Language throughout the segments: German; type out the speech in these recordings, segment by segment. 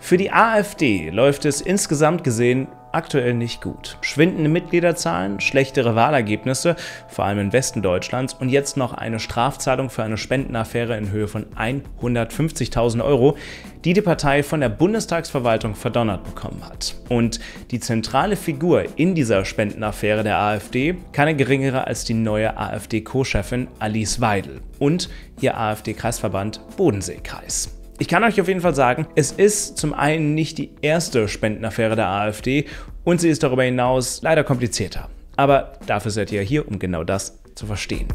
Für die AfD läuft es insgesamt gesehen aktuell nicht gut. Schwindende Mitgliederzahlen, schlechtere Wahlergebnisse, vor allem im Westen Deutschlands, und jetzt noch eine Strafzahlung für eine Spendenaffäre in Höhe von 150.000 Euro, die die Partei von der Bundestagsverwaltung verdonnert bekommen hat. Und die zentrale Figur in dieser Spendenaffäre der AfD, keine geringere als die neue AfD-Co-Chefin Alice Weidel und ihr AfD-Kreisverband Bodenseekreis. Ich kann euch auf jeden Fall sagen, es ist zum einen nicht die erste Spendenaffäre der AfD und sie ist darüber hinaus leider komplizierter. Aber dafür seid ihr hier, um genau das zu verstehen.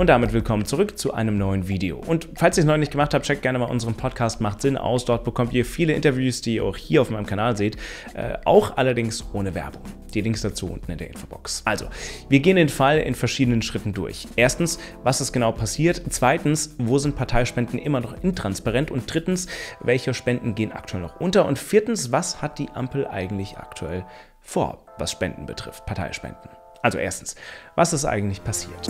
Und damit willkommen zurück zu einem neuen Video. Und falls ihr es noch nicht gemacht habt, checkt gerne mal unseren Podcast Macht Sinn aus. Dort bekommt ihr viele Interviews, die ihr auch hier auf meinem Kanal seht, äh, auch allerdings ohne Werbung. Die Links dazu unten in der Infobox. Also, wir gehen den Fall in verschiedenen Schritten durch. Erstens, was ist genau passiert? Zweitens, wo sind Parteispenden immer noch intransparent? Und drittens, welche Spenden gehen aktuell noch unter? Und viertens, was hat die Ampel eigentlich aktuell vor, was Spenden betrifft, Parteispenden? Also erstens, was ist eigentlich passiert?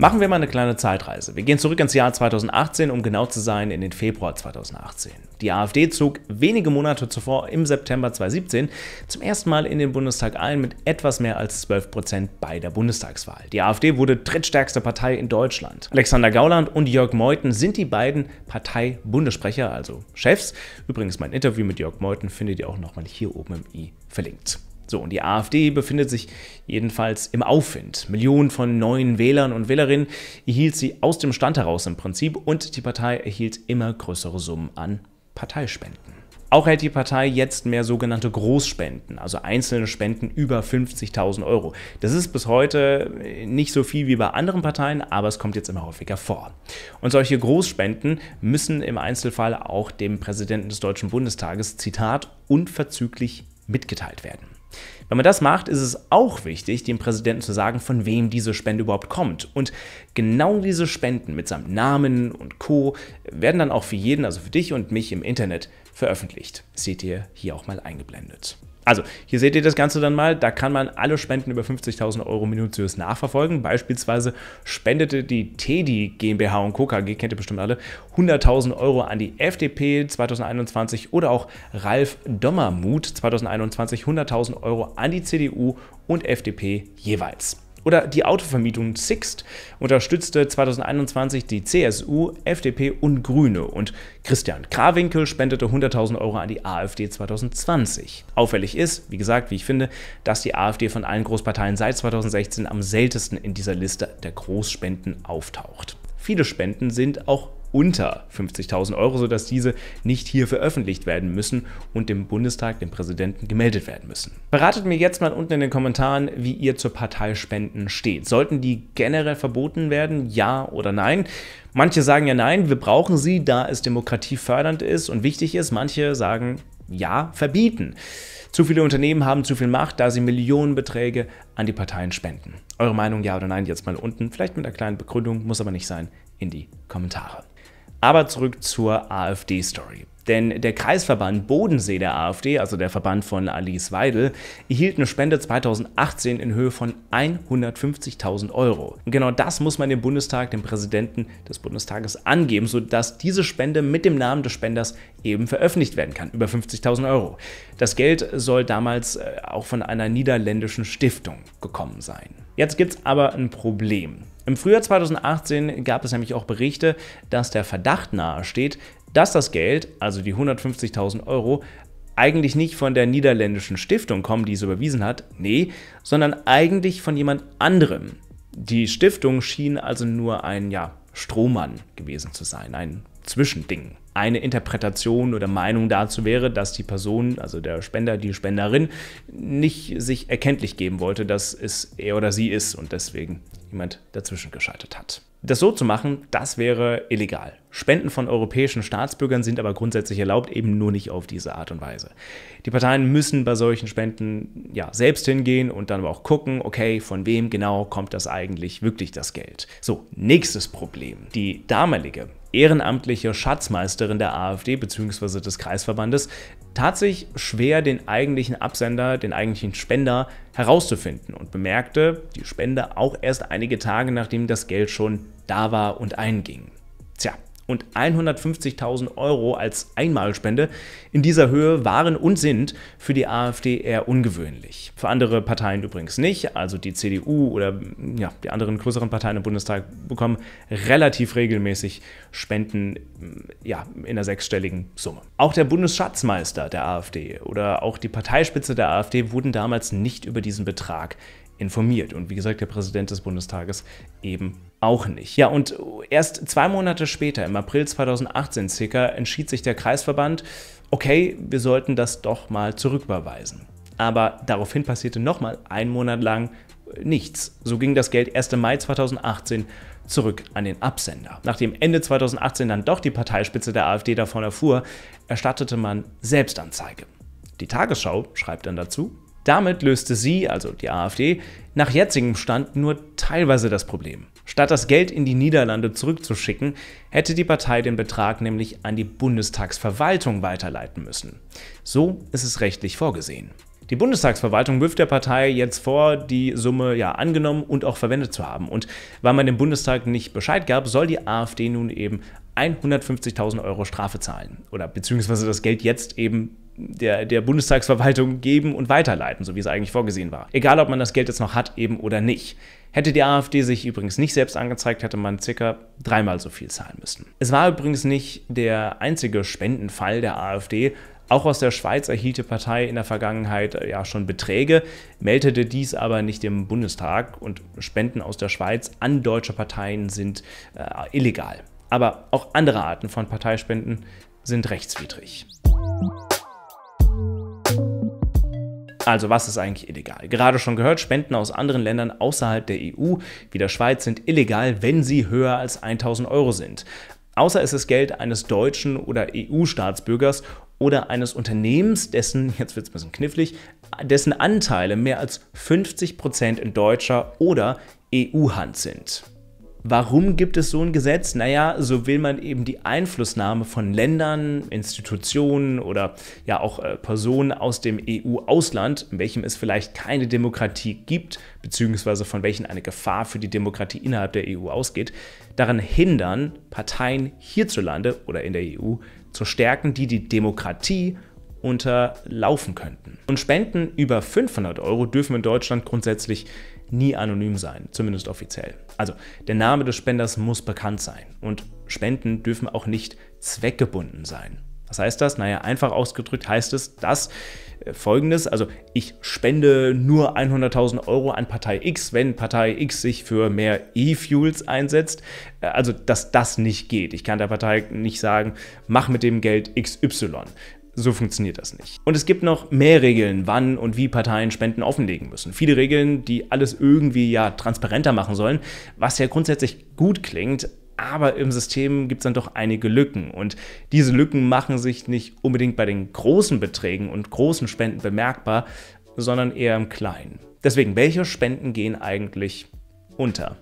Machen wir mal eine kleine Zeitreise. Wir gehen zurück ins Jahr 2018, um genau zu sein, in den Februar 2018. Die AfD zog wenige Monate zuvor, im September 2017, zum ersten Mal in den Bundestag ein mit etwas mehr als 12 Prozent bei der Bundestagswahl. Die AfD wurde drittstärkste Partei in Deutschland. Alexander Gauland und Jörg Meuthen sind die beiden partei also Chefs. Übrigens, mein Interview mit Jörg Meuthen findet ihr auch nochmal hier oben im i verlinkt. So, und die AfD befindet sich jedenfalls im Aufwind. Millionen von neuen Wählern und Wählerinnen erhielt sie aus dem Stand heraus im Prinzip und die Partei erhielt immer größere Summen an Parteispenden. Auch hält die Partei jetzt mehr sogenannte Großspenden, also einzelne Spenden über 50.000 Euro. Das ist bis heute nicht so viel wie bei anderen Parteien, aber es kommt jetzt immer häufiger vor. Und solche Großspenden müssen im Einzelfall auch dem Präsidenten des Deutschen Bundestages, Zitat, unverzüglich mitgeteilt werden. Wenn man das macht, ist es auch wichtig, dem Präsidenten zu sagen, von wem diese Spende überhaupt kommt. Und genau diese Spenden mit seinem Namen und Co. werden dann auch für jeden, also für dich und mich im Internet veröffentlicht. Seht ihr hier auch mal eingeblendet. Also, hier seht ihr das Ganze dann mal. Da kann man alle Spenden über 50.000 Euro minutiös nachverfolgen. Beispielsweise spendete die Teddy GmbH und Co. KG, kennt ihr bestimmt alle, 100.000 Euro an die FDP 2021 oder auch Ralf Dommermuth 2021 100.000 Euro an die CDU und FDP jeweils. Oder die Autovermietung Sixt unterstützte 2021 die CSU, FDP und Grüne und Christian Krawinkel spendete 100.000 Euro an die AfD 2020. Auffällig ist, wie gesagt, wie ich finde, dass die AfD von allen Großparteien seit 2016 am seltensten in dieser Liste der Großspenden auftaucht. Viele Spenden sind auch unter 50.000 Euro, sodass diese nicht hier veröffentlicht werden müssen und dem Bundestag, dem Präsidenten gemeldet werden müssen. Beratet mir jetzt mal unten in den Kommentaren, wie ihr zur Parteispenden steht. Sollten die generell verboten werden, ja oder nein? Manche sagen ja nein, wir brauchen sie, da es demokratiefördernd ist und wichtig ist. Manche sagen ja, verbieten. Zu viele Unternehmen haben zu viel Macht, da sie Millionenbeträge an die Parteien spenden. Eure Meinung ja oder nein jetzt mal unten, vielleicht mit einer kleinen Begründung, muss aber nicht sein, in die Kommentare. Aber zurück zur AfD-Story. Denn der Kreisverband Bodensee der AfD, also der Verband von Alice Weidel, erhielt eine Spende 2018 in Höhe von 150.000 Euro. Und genau das muss man dem Bundestag, dem Präsidenten des Bundestages angeben, sodass diese Spende mit dem Namen des Spenders eben veröffentlicht werden kann, über 50.000 Euro. Das Geld soll damals äh, auch von einer niederländischen Stiftung gekommen sein. Jetzt gibt es aber ein Problem. Im Frühjahr 2018 gab es nämlich auch Berichte, dass der Verdacht nahesteht, dass das Geld, also die 150.000 Euro, eigentlich nicht von der niederländischen Stiftung kommen, die es überwiesen hat, nee, sondern eigentlich von jemand anderem. Die Stiftung schien also nur ein ja, Strohmann gewesen zu sein, ein Zwischending. Eine Interpretation oder Meinung dazu wäre, dass die Person, also der Spender, die Spenderin, nicht sich erkenntlich geben wollte, dass es er oder sie ist und deswegen jemand dazwischen geschaltet hat. Das so zu machen, das wäre illegal. Spenden von europäischen Staatsbürgern sind aber grundsätzlich erlaubt, eben nur nicht auf diese Art und Weise. Die Parteien müssen bei solchen Spenden ja selbst hingehen und dann aber auch gucken, okay, von wem genau kommt das eigentlich wirklich das Geld. So, nächstes Problem. Die damalige ehrenamtliche Schatzmeisterin der AfD bzw. des Kreisverbandes tat sich schwer, den eigentlichen Absender, den eigentlichen Spender herauszufinden und bemerkte die Spende auch erst einige Tage, nachdem das Geld schon da war und einging. Tja, und 150.000 Euro als Einmalspende in dieser Höhe waren und sind für die AfD eher ungewöhnlich. Für andere Parteien übrigens nicht, also die CDU oder ja, die anderen größeren Parteien im Bundestag bekommen relativ regelmäßig Spenden ja, in der sechsstelligen Summe. Auch der Bundesschatzmeister der AfD oder auch die Parteispitze der AfD wurden damals nicht über diesen Betrag informiert. Und wie gesagt, der Präsident des Bundestages eben auch nicht. Ja, und erst zwei Monate später, im April 2018 circa, entschied sich der Kreisverband, okay, wir sollten das doch mal zurücküberweisen. Aber daraufhin passierte nochmal einen Monat lang nichts. So ging das Geld erst im Mai 2018 zurück an den Absender. Nachdem Ende 2018 dann doch die Parteispitze der AfD davon erfuhr, erstattete man Selbstanzeige. Die Tagesschau schreibt dann dazu, damit löste sie, also die AfD, nach jetzigem Stand nur teilweise das Problem. Statt das Geld in die Niederlande zurückzuschicken, hätte die Partei den Betrag nämlich an die Bundestagsverwaltung weiterleiten müssen. So ist es rechtlich vorgesehen. Die Bundestagsverwaltung wirft der Partei jetzt vor, die Summe ja angenommen und auch verwendet zu haben. Und weil man dem Bundestag nicht Bescheid gab, soll die AfD nun eben 150.000 Euro Strafe zahlen oder beziehungsweise das Geld jetzt eben der, der, Bundestagsverwaltung geben und weiterleiten, so wie es eigentlich vorgesehen war. Egal, ob man das Geld jetzt noch hat eben oder nicht. Hätte die AfD sich übrigens nicht selbst angezeigt, hätte man circa dreimal so viel zahlen müssen. Es war übrigens nicht der einzige Spendenfall der AfD. Auch aus der Schweiz erhielt die Partei in der Vergangenheit äh, ja schon Beträge, meldete dies aber nicht dem Bundestag und Spenden aus der Schweiz an deutsche Parteien sind äh, illegal aber auch andere Arten von Parteispenden sind rechtswidrig. Also was ist eigentlich illegal? Gerade schon gehört, Spenden aus anderen Ländern außerhalb der EU wie der Schweiz sind illegal, wenn sie höher als 1000 Euro sind. Außer es ist Geld eines deutschen oder EU-Staatsbürgers oder eines Unternehmens, dessen, jetzt wird es ein bisschen knifflig, dessen Anteile mehr als 50% Prozent in deutscher oder EU-Hand sind. Warum gibt es so ein Gesetz? Naja, so will man eben die Einflussnahme von Ländern, Institutionen oder ja auch äh, Personen aus dem EU-Ausland, in welchem es vielleicht keine Demokratie gibt, beziehungsweise von welchen eine Gefahr für die Demokratie innerhalb der EU ausgeht, daran hindern, Parteien hierzulande oder in der EU zu stärken, die die Demokratie unterlaufen könnten. Und Spenden über 500 Euro dürfen in Deutschland grundsätzlich nie anonym sein, zumindest offiziell. Also der Name des Spenders muss bekannt sein und Spenden dürfen auch nicht zweckgebunden sein. Was heißt das? Naja, einfach ausgedrückt heißt es, dass äh, folgendes, also ich spende nur 100.000 Euro an Partei X, wenn Partei X sich für mehr E-Fuels einsetzt, äh, also dass das nicht geht. Ich kann der Partei nicht sagen, mach mit dem Geld XY. So funktioniert das nicht. Und es gibt noch mehr Regeln, wann und wie Parteien Spenden offenlegen müssen. Viele Regeln, die alles irgendwie ja transparenter machen sollen, was ja grundsätzlich gut klingt, aber im System gibt es dann doch einige Lücken. Und diese Lücken machen sich nicht unbedingt bei den großen Beträgen und großen Spenden bemerkbar, sondern eher im Kleinen. Deswegen, welche Spenden gehen eigentlich unter?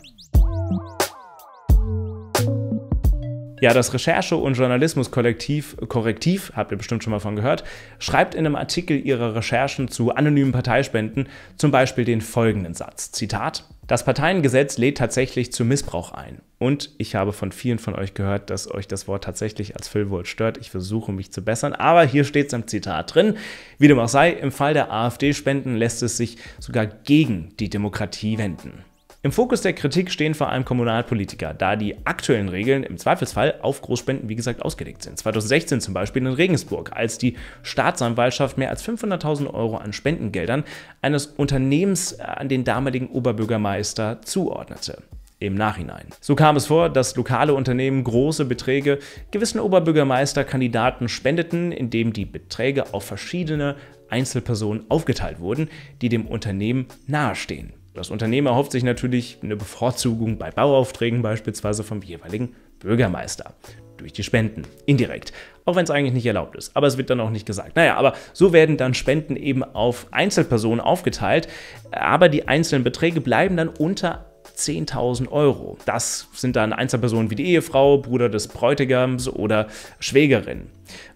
Ja, das Recherche- und Journalismuskollektiv Korrektiv, habt ihr bestimmt schon mal von gehört, schreibt in einem Artikel ihre Recherchen zu anonymen Parteispenden zum Beispiel den folgenden Satz. Zitat. Das Parteiengesetz lädt tatsächlich zu Missbrauch ein. Und ich habe von vielen von euch gehört, dass euch das Wort tatsächlich als Füllwort stört. Ich versuche mich zu bessern, aber hier steht es im Zitat drin. Wie dem auch sei, im Fall der AfD-Spenden lässt es sich sogar gegen die Demokratie wenden. Im Fokus der Kritik stehen vor allem Kommunalpolitiker, da die aktuellen Regeln im Zweifelsfall auf Großspenden, wie gesagt, ausgelegt sind. 2016 zum Beispiel in Regensburg, als die Staatsanwaltschaft mehr als 500.000 Euro an Spendengeldern eines Unternehmens äh, an den damaligen Oberbürgermeister zuordnete im Nachhinein. So kam es vor, dass lokale Unternehmen große Beträge gewissen Oberbürgermeisterkandidaten spendeten, indem die Beträge auf verschiedene Einzelpersonen aufgeteilt wurden, die dem Unternehmen nahestehen. Das Unternehmen erhofft sich natürlich eine Bevorzugung bei Bauaufträgen beispielsweise vom jeweiligen Bürgermeister. Durch die Spenden, indirekt. Auch wenn es eigentlich nicht erlaubt ist. Aber es wird dann auch nicht gesagt. Naja, aber so werden dann Spenden eben auf Einzelpersonen aufgeteilt. Aber die einzelnen Beträge bleiben dann unter 10.000 Euro. Das sind dann Einzelpersonen wie die Ehefrau, Bruder des Bräutigams oder Schwägerin.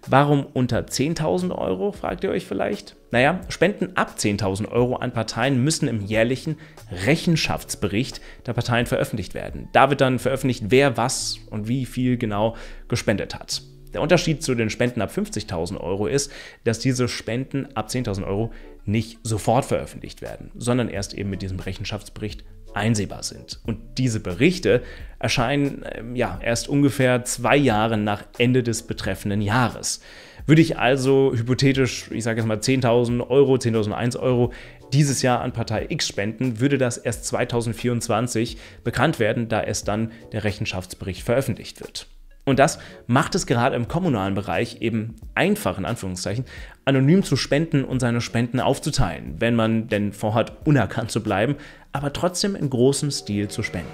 Warum unter 10.000 Euro, fragt ihr euch vielleicht? Naja, Spenden ab 10.000 Euro an Parteien müssen im jährlichen Rechenschaftsbericht der Parteien veröffentlicht werden. Da wird dann veröffentlicht, wer was und wie viel genau gespendet hat. Der Unterschied zu den Spenden ab 50.000 Euro ist, dass diese Spenden ab 10.000 Euro nicht sofort veröffentlicht werden, sondern erst eben mit diesem Rechenschaftsbericht einsehbar sind. Und diese Berichte erscheinen ähm, ja erst ungefähr zwei Jahre nach Ende des betreffenden Jahres. Würde ich also hypothetisch, ich sage jetzt mal 10.000 Euro, 10.001 Euro dieses Jahr an Partei X spenden, würde das erst 2024 bekannt werden, da erst dann der Rechenschaftsbericht veröffentlicht wird. Und das macht es gerade im kommunalen Bereich eben einfach, in Anführungszeichen, anonym zu spenden und seine Spenden aufzuteilen, wenn man denn vorhat, unerkannt zu bleiben, aber trotzdem in großem Stil zu spenden.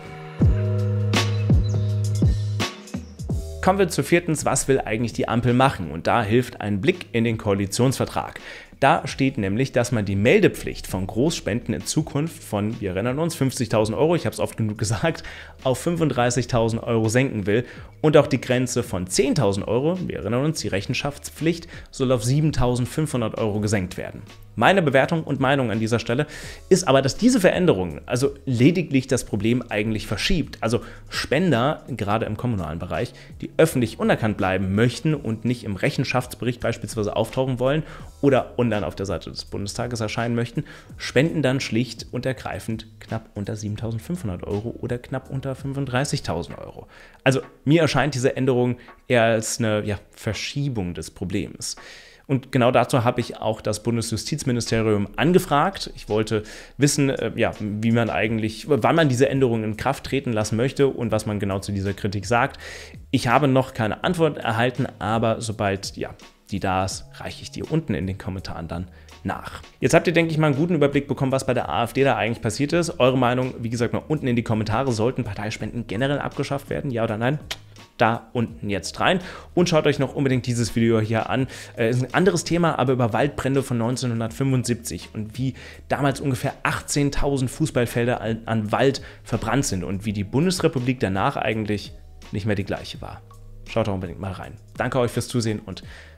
Kommen wir zu viertens, was will eigentlich die Ampel machen? Und da hilft ein Blick in den Koalitionsvertrag. Da steht nämlich, dass man die Meldepflicht von Großspenden in Zukunft von, wir erinnern uns, 50.000 Euro, ich habe es oft genug gesagt, auf 35.000 Euro senken will und auch die Grenze von 10.000 Euro, wir erinnern uns, die Rechenschaftspflicht soll auf 7.500 Euro gesenkt werden. Meine Bewertung und Meinung an dieser Stelle ist aber, dass diese Veränderung also lediglich das Problem eigentlich verschiebt. Also Spender, gerade im kommunalen Bereich, die öffentlich unerkannt bleiben möchten und nicht im Rechenschaftsbericht beispielsweise auftauchen wollen oder Millionen dann auf der Seite des Bundestages erscheinen möchten, spenden dann schlicht und ergreifend knapp unter 7.500 Euro oder knapp unter 35.000 Euro. Also mir erscheint diese Änderung eher als eine ja, Verschiebung des Problems. Und genau dazu habe ich auch das Bundesjustizministerium angefragt. Ich wollte wissen, äh, ja, wie man eigentlich, wann man diese Änderungen in Kraft treten lassen möchte und was man genau zu dieser Kritik sagt. Ich habe noch keine Antwort erhalten, aber sobald ja, die da ist, reiche ich dir unten in den Kommentaren dann nach. Jetzt habt ihr, denke ich mal, einen guten Überblick bekommen, was bei der AfD da eigentlich passiert ist. Eure Meinung, wie gesagt, mal unten in die Kommentare. Sollten Parteispenden generell abgeschafft werden, ja oder nein? da unten jetzt rein. Und schaut euch noch unbedingt dieses Video hier an. Äh, ist ein anderes Thema, aber über Waldbrände von 1975 und wie damals ungefähr 18.000 Fußballfelder an, an Wald verbrannt sind und wie die Bundesrepublik danach eigentlich nicht mehr die gleiche war. Schaut doch unbedingt mal rein. Danke euch fürs Zusehen und